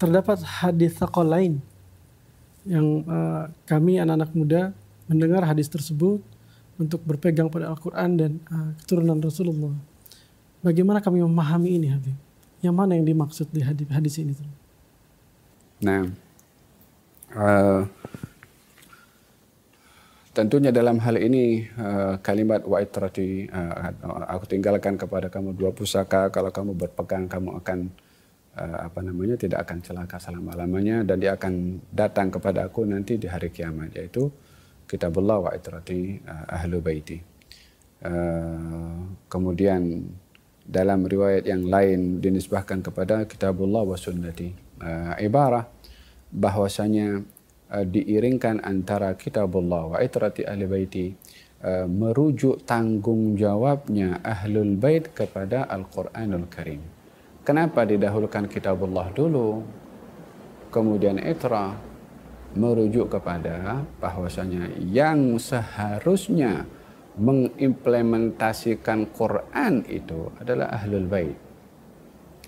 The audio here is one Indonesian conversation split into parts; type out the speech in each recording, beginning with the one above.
terdapat hadis sakol lain yang uh, kami anak-anak muda mendengar hadis tersebut untuk berpegang pada Al-Quran dan uh, keturunan Rasulullah. Bagaimana kami memahami ini Habib? Yang mana yang dimaksud di hadis, hadis ini? Nah, uh, tentunya dalam hal ini uh, kalimat wa itrati uh, aku tinggalkan kepada kamu dua pusaka kalau kamu berpegang kamu akan uh, apa namanya tidak akan celaka selama-lamanya dan dia akan datang kepada aku nanti di hari kiamat yaitu kitabullah wa itrati uh, ahlu baiti. Uh, kemudian dalam riwayat yang lain dinisbahkan kepada kitabullah wa sunnati. Uh, ibarah bahwasanya uh, diiringkan antara kitabullah wa itrati ahli baiti uh, merujuk tanggung jawabnya ahlul bait kepada Al-Qur'anul Karim. Kenapa didahulukan kitabullah dulu, kemudian itra merujuk kepada bahwasanya yang seharusnya mengimplementasikan Quran itu adalah ahlul bait.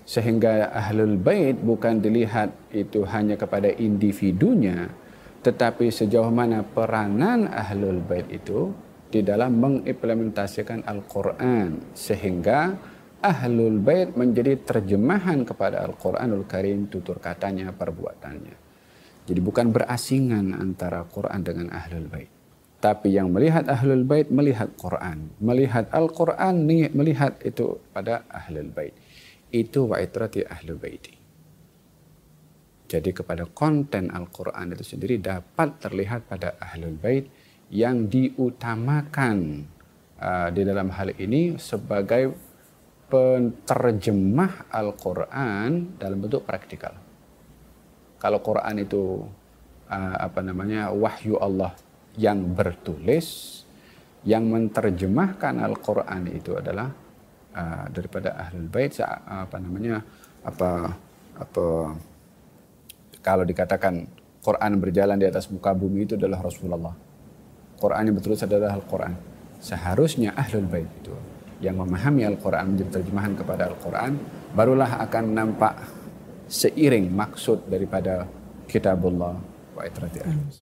Sehingga ahlul bait bukan dilihat itu hanya kepada individunya, tetapi sejauh mana peranan ahlul bait itu di dalam mengimplementasikan Al-Quran sehingga Ahlul Bait menjadi terjemahan kepada Al-Quranul Karim tutur katanya, perbuatannya. Jadi bukan berasingan antara Quran dengan Ahlul Bait. Tapi yang melihat Ahlul Bait melihat Quran. Melihat Al-Quran melihat itu pada Ahlul Bait. Itu wa'itrati Ahlul Bait. Jadi kepada konten Al-Quran itu sendiri dapat terlihat pada Ahlul Bait yang diutamakan uh, di dalam hal ini sebagai penterjemah Al-Quran dalam bentuk praktikal. Kalau Quran itu eh, apa namanya wahyu Allah yang bertulis, yang menerjemahkan Al-Quran itu adalah eh, daripada ahlul bait apa namanya apa apa kalau dikatakan Quran berjalan di atas muka bumi itu adalah Rasulullah. Quran yang bertulis adalah Al-Quran. Seharusnya ahlul bait itu yang memahami Al-Quran, menjadi terjemahan kepada Al-Quran, barulah akan nampak seiring maksud daripada kitabullah wa